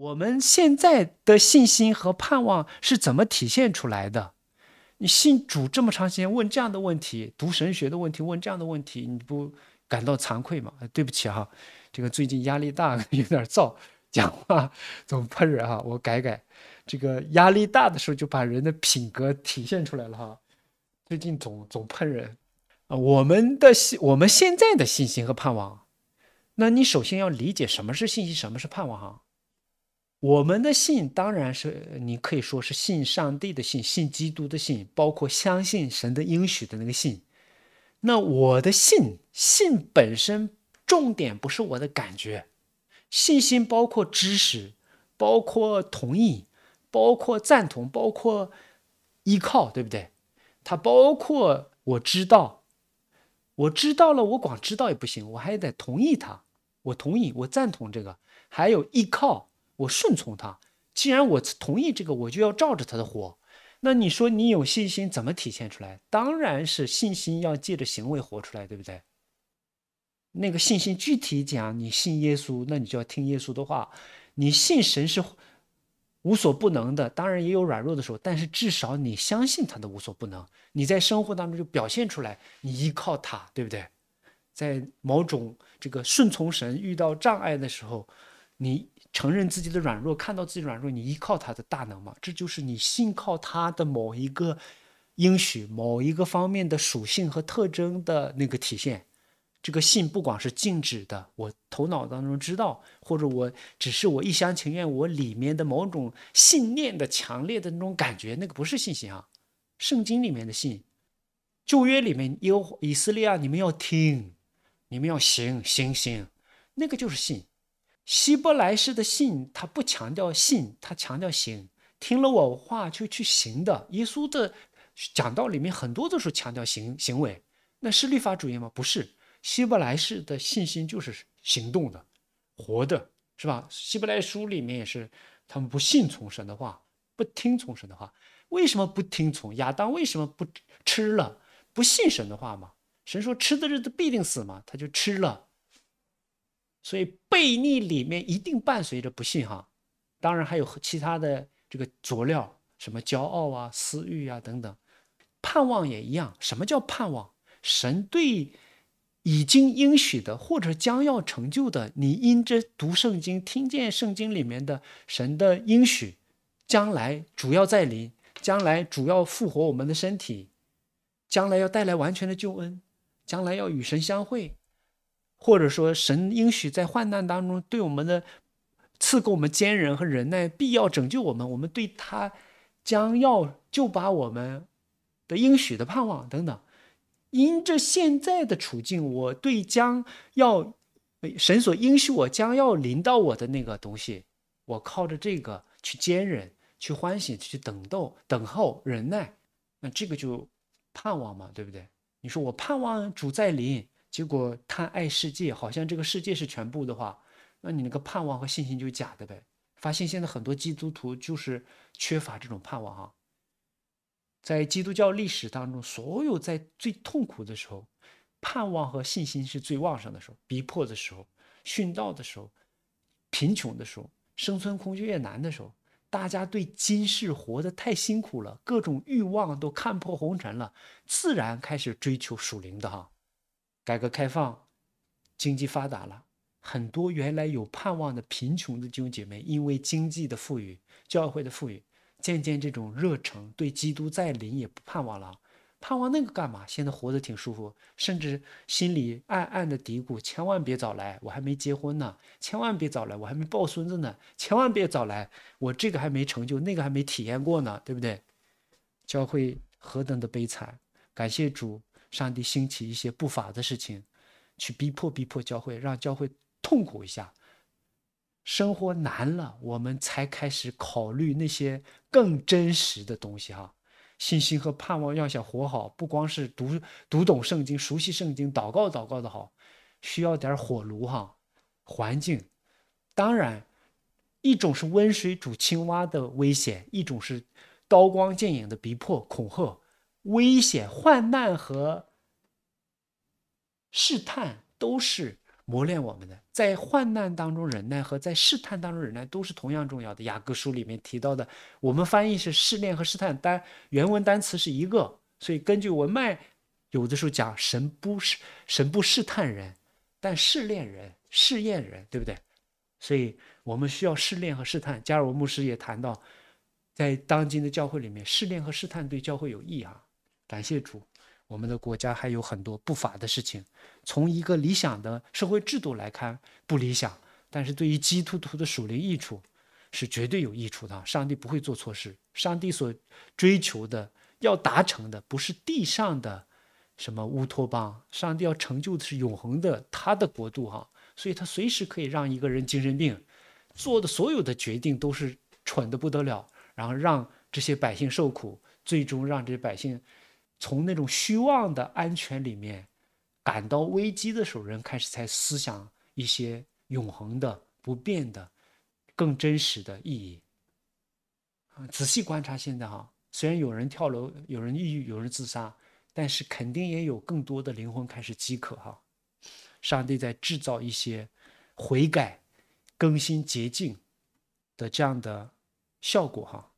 我们现在的信心和盼望是怎么体现出来的？你信主这么长时间，问这样的问题，读神学的问题，问这样的问题，你不感到惭愧吗？对不起哈，这个最近压力大，有点燥，讲话 总喷人哈，我改改。这个压力大的时候就把人的品格体现出来了哈。最近总总喷人啊，我们的信，我们现在的信心和盼望，那你首先要理解什么是信心，什么是盼望哈。我们的信当然是你可以说是信上帝的信，信基督的信，包括相信神的应许的那个信。那我的信，信本身重点不是我的感觉，信心包括知识，包括同意，包括赞同，包括依靠，对不对？它包括我知道，我知道了，我光知道也不行，我还得同意它，我同意，我赞同这个，还有依靠。我顺从他，既然我同意这个，我就要照着他的活。那你说你有信心怎么体现出来？当然是信心要借着行为活出来，对不对？那个信心具体讲，你信耶稣，那你就要听耶稣的话；你信神是无所不能的，当然也有软弱的时候，但是至少你相信他的无所不能。你在生活当中就表现出来，你依靠他，对不对？在某种这个顺从神遇到障碍的时候。你承认自己的软弱，看到自己软弱，你依靠他的大能吗？这就是你信靠他的某一个应许、某一个方面的属性和特征的那个体现。这个信不管是静止的，我头脑当中知道，或者我只是我一厢情愿，我里面的某种信念的强烈的那种感觉，那个不是信心啊。圣经里面的信，旧约里面，有，以色列，啊，你们要听，你们要行行行，那个就是信。希伯来式的信，他不强调信，他强调行。听了我话就去行的。耶稣的讲道里面很多都是强调行行为，那是律法主义吗？不是。希伯来式的信心就是行动的，活的，是吧？希伯来书里面也是，他们不信从神的话，不听从神的话。为什么不听从？亚当为什么不吃了？不信神的话吗？神说吃的日子必定死吗？他就吃了。所以悖逆里面一定伴随着不信哈，当然还有其他的这个佐料，什么骄傲啊、私欲啊等等。盼望也一样，什么叫盼望？神对已经应许的或者将要成就的，你因着读圣经、听见圣经里面的神的应许，将来主要在临，将来主要复活我们的身体，将来要带来完全的救恩，将来要与神相会。或者说，神应许在患难当中对我们的赐给我们坚忍和忍耐，必要拯救我们。我们对他将要就把我们的应许的盼望等等，因着现在的处境，我对将要神所应许我将要临到我的那个东西，我靠着这个去坚忍，去欢喜、去等斗、等候、忍耐，那这个就盼望嘛，对不对？你说我盼望主在临。结果他爱世界，好像这个世界是全部的话，那你那个盼望和信心就假的呗。发现现在很多基督徒就是缺乏这种盼望啊。在基督教历史当中，所有在最痛苦的时候，盼望和信心是最旺盛的时候，逼迫的时候，殉道的时候，贫穷的时候，生存空间越难的时候，大家对今世活得太辛苦了，各种欲望都看破红尘了，自然开始追求属灵的哈。改革开放，经济发达了很多，原来有盼望的贫穷的弟兄姐妹，因为经济的富裕，教会的富裕，渐渐这种热诚对基督再临也不盼望了，盼望那个干嘛？现在活得挺舒服，甚至心里暗暗的嘀咕：千万别早来，我还没结婚呢；千万别早来，我还没抱孙子呢；千万别早来，我这个还没成就，那个还没体验过呢，对不对？教会何等的悲惨！感谢主。上帝兴起一些不法的事情，去逼迫逼迫教会，让教会痛苦一下，生活难了，我们才开始考虑那些更真实的东西哈。信心和盼望要想活好，不光是读读懂圣经、熟悉圣经、祷告祷告的好，需要点火炉哈，环境。当然，一种是温水煮青蛙的危险，一种是刀光剑影的逼迫恐吓。危险、患难和试探都是磨练我们的。在患难当中忍耐和在试探当中忍耐都是同样重要的。雅各书里面提到的，我们翻译是试炼和试探，单原文单词是一个。所以根据文脉，有的时候讲神不试神不试探人，但试炼人、试验人，对不对？所以我们需要试炼和试探。加尔文牧师也谈到，在当今的教会里面，试炼和试探对教会有益啊。感谢主，我们的国家还有很多不法的事情。从一个理想的社会制度来看，不理想；但是对于基督徒的属灵益处，是绝对有益处的。上帝不会做错事，上帝所追求的、要达成的，不是地上的什么乌托邦。上帝要成就的是永恒的他的国度，哈！所以他随时可以让一个人精神病，做的所有的决定都是蠢的不得了，然后让这些百姓受苦，最终让这些百姓。从那种虚妄的安全里面感到危机的时候，人开始才思想一些永恒的、不变的、更真实的意义。啊，仔细观察现在哈，虽然有人跳楼、有人抑郁、有人自杀，但是肯定也有更多的灵魂开始饥渴哈。上帝在制造一些悔改、更新、洁净的这样的效果哈。